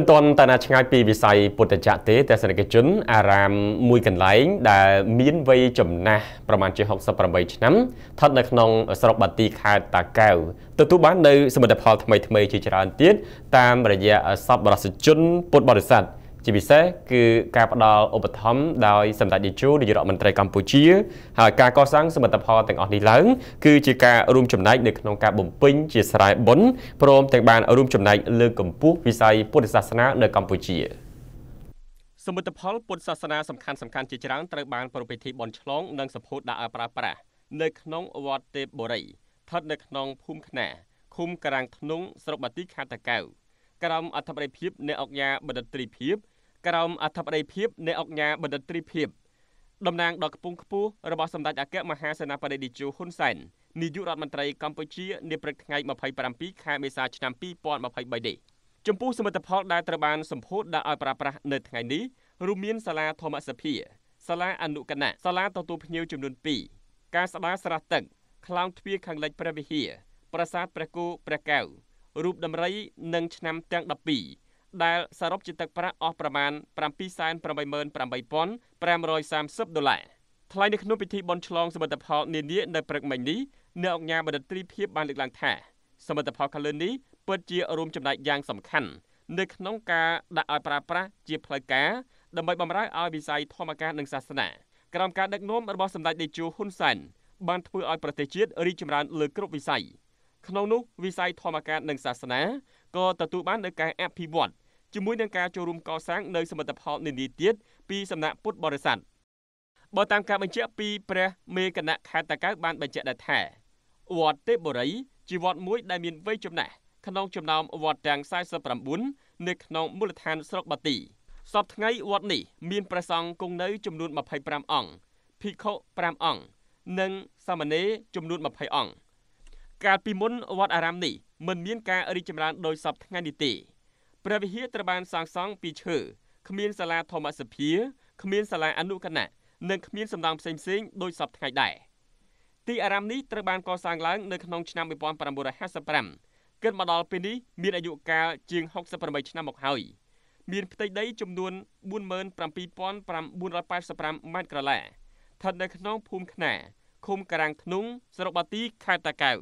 មិនទាន់តាណាឆ្ងាយពីវិស័យពុទ្ធចក្រទេទស្សនិកជន អារាមមួយកន្លែងដែល មានវ័យចំណាស់ប្រមាណជា68ឆ្នាំស្ថិតនៅក្នុងស្រុកបាទីខេត្តតាកែវទទួលបាននៅសមិទ្ធផលថ្មីៗជាច្រើនទៀតតាមរយៈសពបរិសជនពុទ្ធបរិស័ទ។ជាពិសេសគឺការផ្ដល់ឧបត្ថម្ភដោយសម្ដេចតេជោនាយករដ្ឋមន្ត្រីកម្ពុជាហើយការកសាងសមិទ្ធផលទាំងអស់នេះឡើង គឺជាការរួមចំណែកនៅក្នុងការបំពេញជាស្រ័យបុណ្យព្រមទាំងបានរួមចំណែកលើកកម្ពស់វិស័យពុទ្ធសាសនានៅកម្ពុជាសមិទ្ធផលពុទ្ធសាសនាសំខាន់សំខាន់ជាច្រើនត្រូវបានប្រពៃពិធីបន់ឆ្លង និងសម្ពោធដាក់ឲ្យប្រើប្រាស់នៅក្នុងវត្តទេពបុរីស្ថិតនៅក្នុងភូមិខ្នាឃុំការាំងធ្នងស្រុកបាទីខេត្តតាកែវក្រោមអធិបតីភាពនៃអង្គការបណ្ឌិតត្រីភាពក្រោមអធិបតីភាពនៃអង្គការបណ្ឌិតត្រីភាពតំណាងដល់គពងខ្ពស់របស់សម្ដេចអគ្គមហាសេនាបតីតេជោហ៊ុនសែននាយករដ្ឋមន្ត្រីកម្ពុជានាព្រឹកថ្ងៃ27ខែមេសាឆ្នាំ2023នេះចំពោះសមិទ្ធផលដែលត្រូវបានសម្ពោធដាក់ឲ្យប្រើប្រាស់នៅថ្ងៃនេះរួមមានសាលាធម្មសភាសាលាអនុគណៈសាលាទទួលភ្ញៀវចំនួន2ការស្ដារស្រះទឹកខ្លោងទ្វារខាងលិចព្រះវិហារប្រាសាទព្រះគោព្រះកែវរូបដំរី និងឆ្នាំទាំង12ដែលសរុបជាទឹកប្រាក់អស់ប្រមាណ788,530ដុល្លារថ្លែងនៅក្នុងពិធីបុណ្យឆ្លងសមិទ្ធផលនានានៅព្រឹកមិញនេះអ្នកអង្គការបណ្ឌិតទ្រីភិបបានលើកឡើងថា សមិទ្ធផលខាងលើនេះពិតជារួមចំណែកយ៉ាងសំខាន់នៅក្នុងការដាក់ឲ្យប្រើប្រាស់ជាផ្លូវការដើម្បីបម្រើឲ្យវិស័យធម្មការនិងសាសនាក្រោមការដឹកនាំរបស់សម្ដេចតេជោហ៊ុនសែនបានធ្វើឲ្យប្រទេសជាតិរីកចម្រើន លើគ្រប់វិស័យក្នុងនោះវិស័យធម្មការនិងសាសនាក៏ទទួលបាននូវការអភិវឌ្ឍជាមួយនឹងការចូលរួមកសាងនៅសមិទ្ធផលនានាទៀតពីសំណាក់ពុទ្ធបរិស័ទបើតាមការបញ្ជាក់ពីព្រះមេគណៈខេត្តតាកែវបានបញ្ជាក់ដែរថាវត្តទេពបុរីជាវត្តមួយដែលមានវ័យចំណាស់ក្នុងចំណោមវត្តទាំង49នៅក្នុងមូលដ្ឋានស្រុកបាទីសពថ្ងៃវត្តនេះមានព្រះសង្ឃគង់នៅចំនួន25អង្គភិក្ខុ5អង្គនិងសាមណេរចំនួន20អង្គកាលពីមុនវត្តអារាមនេះមិនមានការរីកចម្រើនដោយសពថ្ងៃនេះទេព្រះវិហារត្រូវបានសាងសង់ពីឈើគ្មានសាលាធម្មសភាគ្មានសាលាអនុគណៈនិងគ្មានសំណង់ផ្សេងៗដូចសពថ្ងៃដែរទីអារាមនេះត្រូវបានកសាងឡើងនៅក្នុងឆ្នាំ1955គិតមកដល់ពេលនេះមានអាយុកាលជាង68ឆ្នាំមកហើយមានផ្ទៃដីចំនួន47985ម៉ែត្រក្រឡាស្ថិតនៅក្នុងភូមិខ្នាឃុំការាំងធ្នុងស្រុកបាទីខេត្តតាកែវ